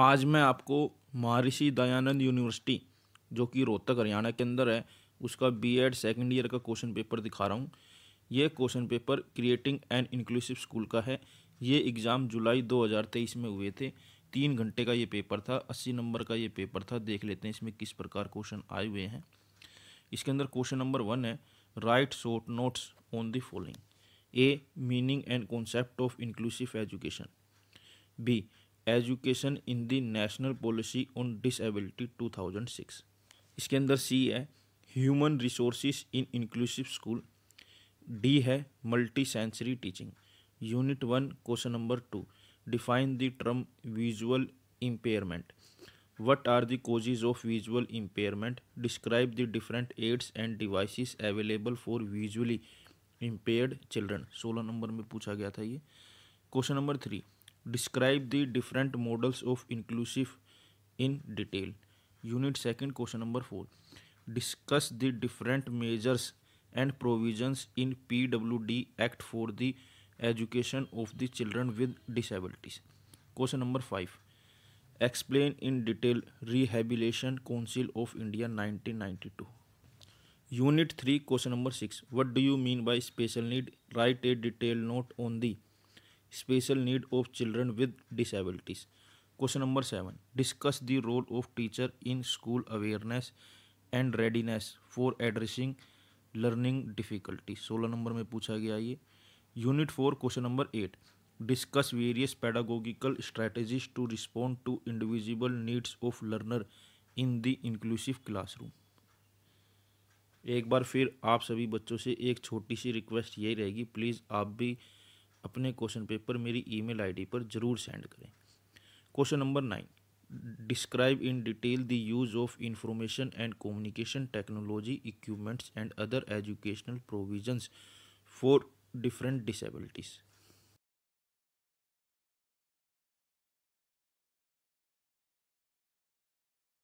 आज मैं आपको महर्षि दयानंद यूनिवर्सिटी जो कि रोहतक हरियाणा के अंदर है उसका बी एड सेकेंड ईयर का क्वेश्चन पेपर दिखा रहा हूँ ये question paper creating and inclusive school का है ये एग्ज़ाम जुलाई 2023 में हुए थे तीन घंटे का ये पेपर था अस्सी नंबर का ये पेपर था देख लेते हैं इसमें किस प्रकार क्वेश्चन आए हुए हैं इसके अंदर क्वेश्चन नंबर वन है write short notes on the following A meaning and concept of inclusive education B education in the national policy on disability 2006 इसके अंदर सी है human resource in inclusive school D है multi sensory teaching unit one question number two define the term visual impairment what are the of visual impairment describe the different aids and devices available for visually impaired children सोलह नंबर में पूछा गया था ये question number three Describe the different models of inclusive in detail. Unit 2nd question number 4. Discuss the different measures and provisions in PWD Act for the education of the children with disabilities. Question number 5. Explain in detail Rehabilitation Council of India 1992. Unit 3 question number 6. What do you mean by special need? Write a detailed note on the special need of children with disabilities question number seven discuss the role of teacher in school awareness and readiness for addressing learning difficulty सोलह नंबर में पूछा गया ये unit four question number eight discuss various pedagogical strategies to respond to individual needs of learner in the inclusive classroom एक बार फिर आप सभी बच्चों से एक छोटी सी रिक्वेस्ट यही रहेगी प्लीज़ आप भी अपने क्वेश्चन पेपर मेरी ईमेल आईडी पर ज़रूर सेंड करें question number nine describe in detail the use of information and communication technology equipments and other educational provisions for different disabilities